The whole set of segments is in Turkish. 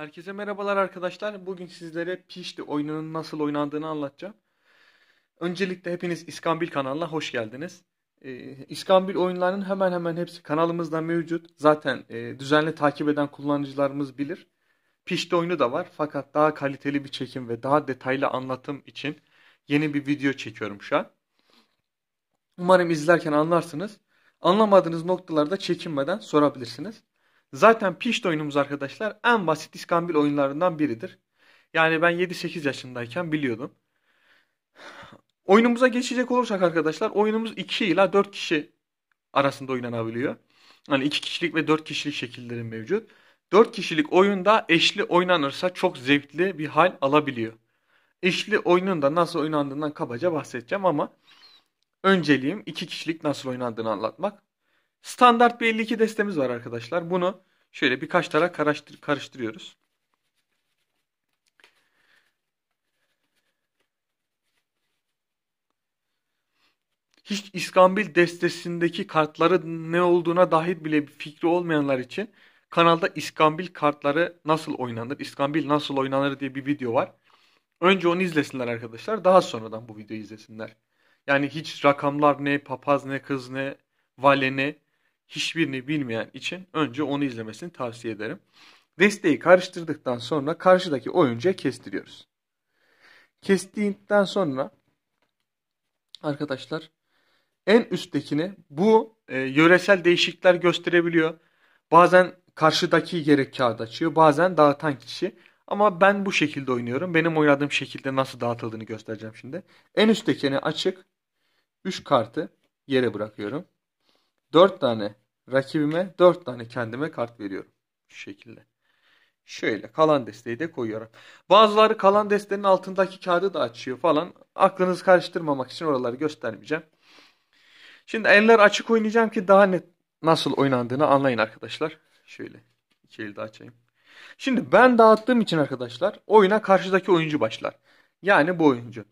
Herkese merhabalar arkadaşlar. Bugün sizlere Pişti oyununun nasıl oynandığını anlatacağım. Öncelikle hepiniz İskambil kanalına hoş geldiniz. Ee, İskambil oyunlarının hemen hemen hepsi kanalımızda mevcut. Zaten e, düzenli takip eden kullanıcılarımız bilir. Pişti oyunu da var fakat daha kaliteli bir çekim ve daha detaylı anlatım için yeni bir video çekiyorum şu an. Umarım izlerken anlarsınız. Anlamadığınız noktalarda çekinmeden sorabilirsiniz. Zaten pişt oyunumuz arkadaşlar en basit iskambil oyunlarından biridir. Yani ben 7-8 yaşındayken biliyordum. Oyunumuza geçecek olursak arkadaşlar oyunumuz 2 ila 4 kişi arasında oynanabiliyor. Hani 2 kişilik ve 4 kişilik şekilleri mevcut. 4 kişilik oyunda eşli oynanırsa çok zevkli bir hal alabiliyor. Eşli oyunun da nasıl oynandığından kabaca bahsedeceğim ama önceliğim 2 kişilik nasıl oynandığını anlatmak. Standart bir 52 destemiz var arkadaşlar. Bunu şöyle birkaç tara karıştır karıştırıyoruz. Hiç İskambil destesindeki kartların ne olduğuna dair bile bir fikri olmayanlar için kanalda İskambil kartları nasıl oynanır, İskambil nasıl oynanır diye bir video var. Önce onu izlesinler arkadaşlar. Daha sonradan bu videoyu izlesinler. Yani hiç rakamlar ne, papaz ne, kız ne, vale ne hiçbirini bilmeyen için önce onu izlemesini tavsiye ederim. Desteği karıştırdıktan sonra karşıdaki oyuncuya kestiriyoruz. Kestiğinden sonra arkadaşlar en üsttekini bu e, yöresel değişiklikler gösterebiliyor. Bazen karşıdaki gerek kağıt açıyor bazen dağıtan kişi. Ama ben bu şekilde oynuyorum. Benim oynadığım şekilde nasıl dağıtıldığını göstereceğim şimdi. En üsttekini açık 3 kartı yere bırakıyorum. 4 tane rakibime 4 tane kendime kart veriyorum. Şu şekilde. Şöyle kalan desteği de koyuyorum. Bazıları kalan destenin altındaki kağıdı da açıyor falan. Aklınızı karıştırmamak için oraları göstermeyeceğim. Şimdi eller açık oynayacağım ki daha net nasıl oynandığını anlayın arkadaşlar. Şöyle iki elde açayım. Şimdi ben dağıttığım için arkadaşlar oyuna karşıdaki oyuncu başlar. Yani bu oyuncu.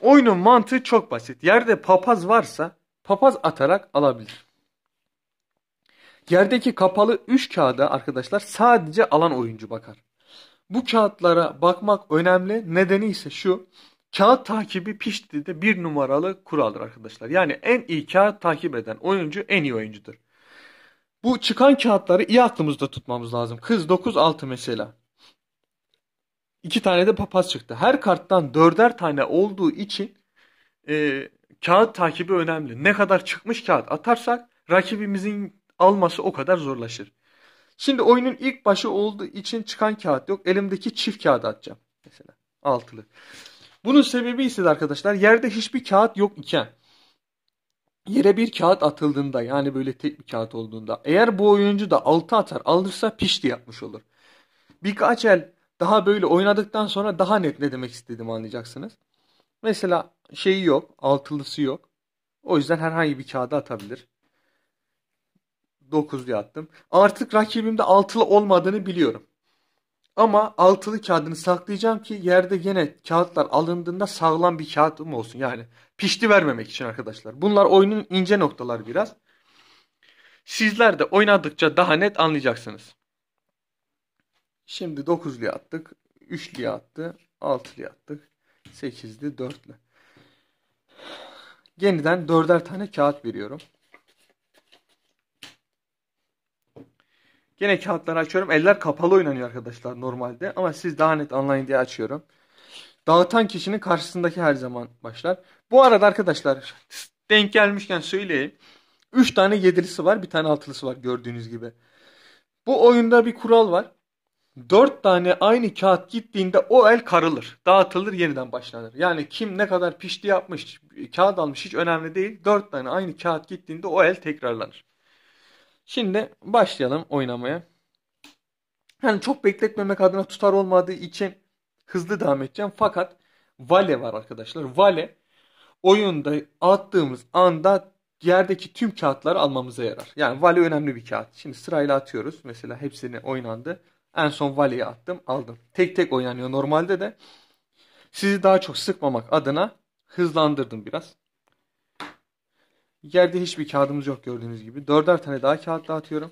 Oyunun mantığı çok basit. Yerde papaz varsa papaz atarak alabilir. Yerdeki kapalı 3 kağıda arkadaşlar sadece alan oyuncu bakar. Bu kağıtlara bakmak önemli. Nedeni ise şu. Kağıt takibi pişti de bir numaralı kuraldır arkadaşlar. Yani en iyi kağıt takip eden oyuncu en iyi oyuncudur. Bu çıkan kağıtları iyi aklımızda tutmamız lazım. Kız 9-6 mesela. İki tane de papaz çıktı. Her karttan dörder tane olduğu için e, kağıt takibi önemli. Ne kadar çıkmış kağıt atarsak rakibimizin alması o kadar zorlaşır. Şimdi oyunun ilk başı olduğu için çıkan kağıt yok. Elimdeki çift kağıt atacağım. Mesela altılı. Bunun sebebi ise arkadaşlar yerde hiçbir kağıt yok iken yere bir kağıt atıldığında yani böyle tek bir kağıt olduğunda eğer bu oyuncu da altı atar alırsa pişti yapmış olur. Birkaç el daha böyle oynadıktan sonra daha net ne demek istediğimi anlayacaksınız. Mesela şeyi yok, altılısı yok. O yüzden herhangi bir kağıda atabilir. 9 diye attım. Artık rakibimde altılı olmadığını biliyorum. Ama altılı kağıdını saklayacağım ki yerde yine kağıtlar alındığında sağlam bir kağıdım olsun. Yani pişti vermemek için arkadaşlar. Bunlar oyunun ince noktalar biraz. Sizler de oynadıkça daha net anlayacaksınız. Şimdi 9'luya attık. 3'lüye attı. 6'lıya attık. 8'li 4'lü. Yeniden 4'er tane kağıt veriyorum. Yine kağıtları açıyorum. Eller kapalı oynanıyor arkadaşlar normalde. Ama siz daha net online diye açıyorum. Dağıtan kişinin karşısındaki her zaman başlar. Bu arada arkadaşlar denk gelmişken söyleyeyim. 3 tane yedilisi var. Bir tane altılısı var gördüğünüz gibi. Bu oyunda bir kural var. 4 tane aynı kağıt gittiğinde o el karılır. Dağıtılır yeniden başlanır. Yani kim ne kadar pişti yapmış kağıt almış hiç önemli değil. 4 tane aynı kağıt gittiğinde o el tekrarlanır. Şimdi başlayalım oynamaya. Yani çok bekletmemek adına tutar olmadığı için hızlı devam edeceğim. Fakat Vale var arkadaşlar. Vale oyunda attığımız anda yerdeki tüm kağıtları almamıza yarar. Yani vale önemli bir kağıt. Şimdi sırayla atıyoruz. Mesela hepsini oynandı. En son valeyi attım aldım. Tek tek oynanıyor normalde de. Sizi daha çok sıkmamak adına hızlandırdım biraz. Yerde hiçbir kağıdımız yok gördüğünüz gibi. Dörder tane daha kağıt dağıtıyorum.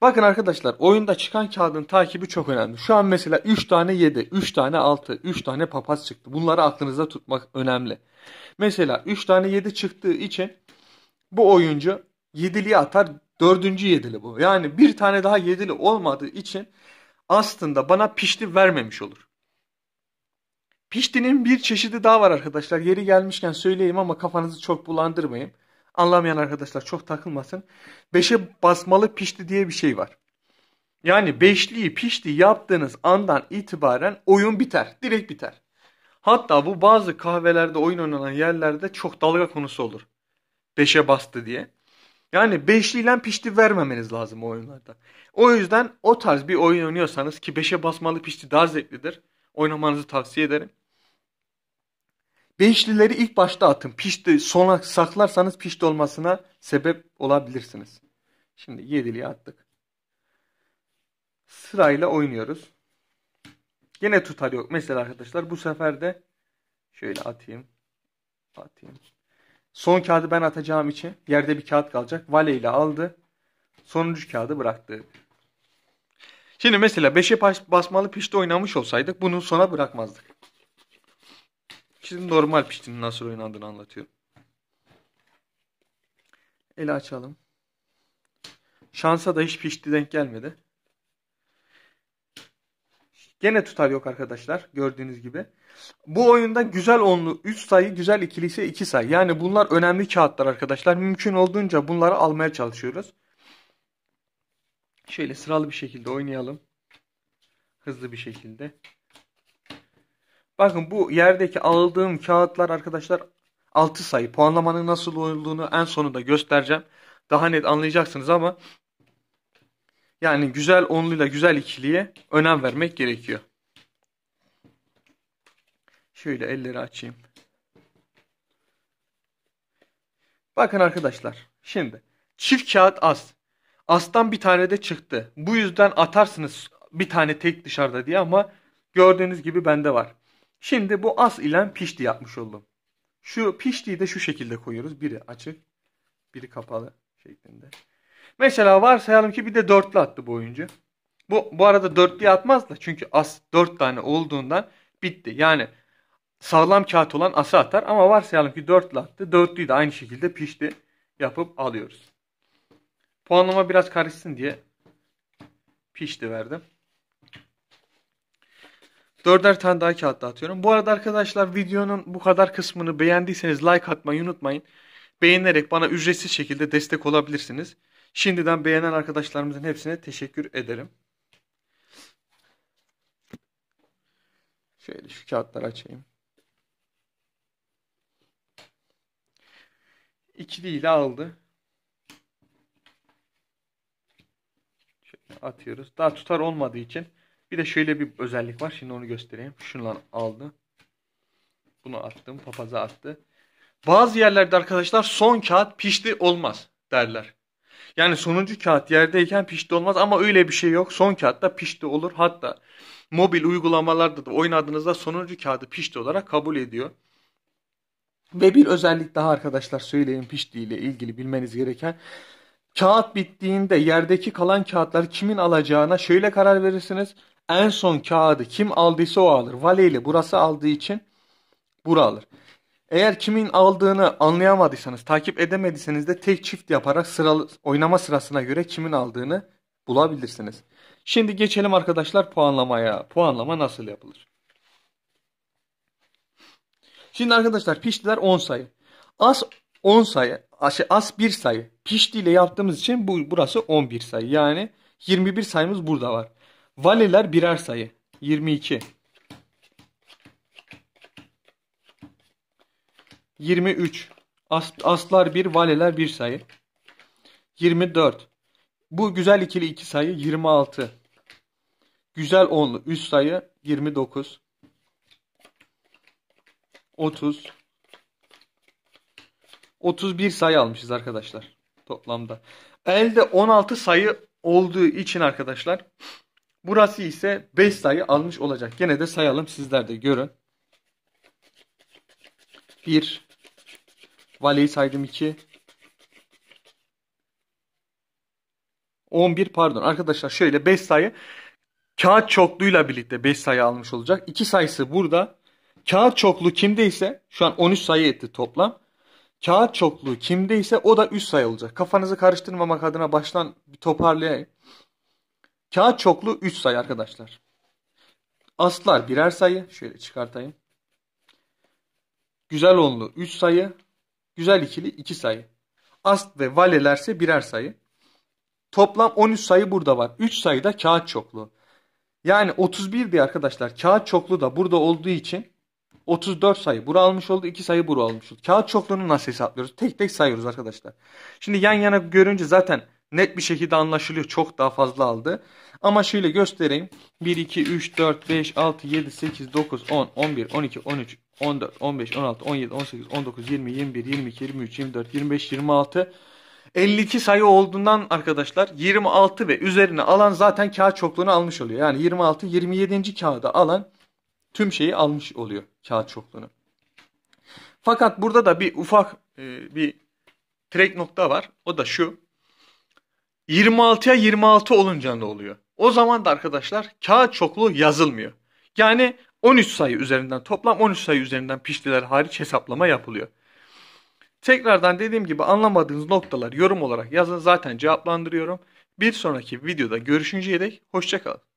Bakın arkadaşlar oyunda çıkan kağıdın takibi çok önemli. Şu an mesela 3 tane 7, 3 tane 6, 3 tane papaz çıktı. Bunları aklınızda tutmak önemli. Mesela 3 tane 7 çıktığı için bu oyuncu 7'liye atar. 4. 7'li bu. Yani bir tane daha 7'li olmadığı için aslında bana pişti vermemiş olur. Piştinin bir çeşidi daha var arkadaşlar. Yeri gelmişken söyleyeyim ama kafanızı çok bulandırmayayım. Anlamayan arkadaşlar çok takılmasın. Beşe basmalı pişti diye bir şey var. Yani beşliği pişti yaptığınız andan itibaren oyun biter. Direkt biter. Hatta bu bazı kahvelerde oyun oynanan yerlerde çok dalga konusu olur. Beşe bastı diye. Yani beşliyle pişti vermemeniz lazım oyunlarda. O yüzden o tarz bir oyun oynuyorsanız ki beşe basmalı pişti daha zevklidir. Oynamanızı tavsiye ederim. Beşlileri ilk başta atın. Pişti sona saklarsanız pişti olmasına sebep olabilirsiniz. Şimdi yediliği attık. Sırayla oynuyoruz. Yine tutar yok. Mesela arkadaşlar bu sefer de şöyle atayım. Atayım. Son kağıdı ben atacağım için yerde bir kağıt kalacak. Vale ile aldı. Sonuncu kağıdı bıraktı. Şimdi mesela 5'e basmalı pişti oynamış olsaydık bunu sona bırakmazdık. Şimdi normal piştinin nasıl oynandığını anlatıyorum. Eli açalım. Şansa da hiç pişti denk gelmedi. Gene tutar yok arkadaşlar gördüğünüz gibi. Bu oyunda güzel onlu 3 sayı güzel ikili ise 2 sayı. Yani bunlar önemli kağıtlar arkadaşlar. Mümkün olduğunca bunları almaya çalışıyoruz. Şöyle sıralı bir şekilde oynayalım. Hızlı bir şekilde. Bakın bu yerdeki aldığım kağıtlar arkadaşlar 6 sayı. Puanlamanın nasıl olduğunu en sonunda göstereceğim. Daha net anlayacaksınız ama yani güzel onluyla güzel ikiliye önem vermek gerekiyor. Şöyle elleri açayım. Bakın arkadaşlar. Şimdi çift kağıt az. As'tan bir tane de çıktı. Bu yüzden atarsınız bir tane tek dışarıda diye ama gördüğünüz gibi bende var. Şimdi bu as ile pişti yapmış oldum. Şu piştiği de şu şekilde koyuyoruz. Biri açık, biri kapalı şeklinde. Mesela varsayalım ki bir de dörtlü attı bu oyuncu. Bu, bu arada dörtlü atmaz da çünkü as dört tane olduğundan bitti. Yani sağlam kağıt olan asa atar ama varsayalım ki dörtlü attı. Dörtlüyü de aynı şekilde pişti yapıp alıyoruz. Puanlama biraz karışsın diye pişti verdim. Dörder tane daha kağıt dağıtıyorum. Bu arada arkadaşlar videonun bu kadar kısmını beğendiyseniz like atmayı unutmayın. Beğenerek bana ücretsiz şekilde destek olabilirsiniz. Şimdiden beğenen arkadaşlarımızın hepsine teşekkür ederim. Şöyle şu kağıtları açayım. İkiliyle aldı. Şöyle atıyoruz. Daha tutar olmadığı için bir de şöyle bir özellik var. Şimdi onu göstereyim. Şundan aldı. Bunu attım. Papaza attı. Bazı yerlerde arkadaşlar son kağıt pişti olmaz derler. Yani sonuncu kağıt yerdeyken pişti olmaz ama öyle bir şey yok. Son kağıtta pişti olur. Hatta mobil uygulamalarda da oynadığınızda sonuncu kağıdı pişti olarak kabul ediyor. Ve bir özellik daha arkadaşlar söyleyeyim pişti ile ilgili bilmeniz gereken. Kağıt bittiğinde yerdeki kalan kağıtlar kimin alacağına şöyle karar verirsiniz en son kağıdı kim aldıysa o alır. Valeyle burası aldığı için bura alır. Eğer kimin aldığını anlayamadıysanız, takip edemediyseniz de tek çift yaparak sıralı, oynama sırasına göre kimin aldığını bulabilirsiniz. Şimdi geçelim arkadaşlar puanlamaya. Puanlama nasıl yapılır? Şimdi arkadaşlar piştiler 10 sayı. As 10 sayı, as 1 sayı. Pişti ile yaptığımız için bu burası 11 sayı. Yani 21 sayımız burada var. Valiler birer sayı. 22. 23. As, aslar bir, valiler bir sayı. 24. Bu güzel ikili iki sayı 26. Güzel onlu üst sayı 29. 30. 31 sayı almışız arkadaşlar toplamda. Elde 16 sayı olduğu için arkadaşlar Burası ise 5 sayı almış olacak. Gene de sayalım sizler de görün. 1 Valeyi saydım 2 11 pardon arkadaşlar şöyle 5 sayı kağıt çokluğuyla birlikte 5 sayı almış olacak. 2 sayısı burada. Kağıt çokluğu kimdeyse şu an 13 sayı etti toplam. Kağıt çokluğu kimdeyse o da 3 sayı olacak. Kafanızı karıştırmamak adına baştan bir toparlayayım. Kağıt çoklu 3 sayı arkadaşlar. Aslar birer sayı. Şöyle çıkartayım. Güzel onlu 3 sayı. Güzel ikili 2 iki sayı. Ast ve valelerse birer sayı. Toplam 13 sayı burada var. 3 sayı da kağıt çoklu. Yani 31 diye arkadaşlar kağıt çoklu da burada olduğu için 34 sayı bura almış oldu. 2 sayı bura almış oldu. Kağıt çokluğunu nasıl hesaplıyoruz? Tek tek sayıyoruz arkadaşlar. Şimdi yan yana görünce zaten net bir şekilde anlaşılıyor. Çok daha fazla aldı. Ama şöyle göstereyim. 1, 2, 3, 4, 5, 6, 7, 8, 9, 10, 11, 12, 13, 14, 15, 16, 17, 18, 19, 20, 21, 22, 23, 24, 25, 26, 52 sayı olduğundan arkadaşlar 26 ve üzerine alan zaten kağıt çokluğunu almış oluyor. Yani 26, 27. kağıda alan tüm şeyi almış oluyor kağıt çokluğunu. Fakat burada da bir ufak e, bir trek nokta var. O da şu. 26'ya 26 olunca ne oluyor? O zaman da arkadaşlar kağıt çokluğu yazılmıyor. Yani 13 sayı üzerinden toplam 13 sayı üzerinden piştiler hariç hesaplama yapılıyor. Tekrardan dediğim gibi anlamadığınız noktalar yorum olarak yazın zaten cevaplandırıyorum. Bir sonraki videoda görüşünceye dek hoşçakalın.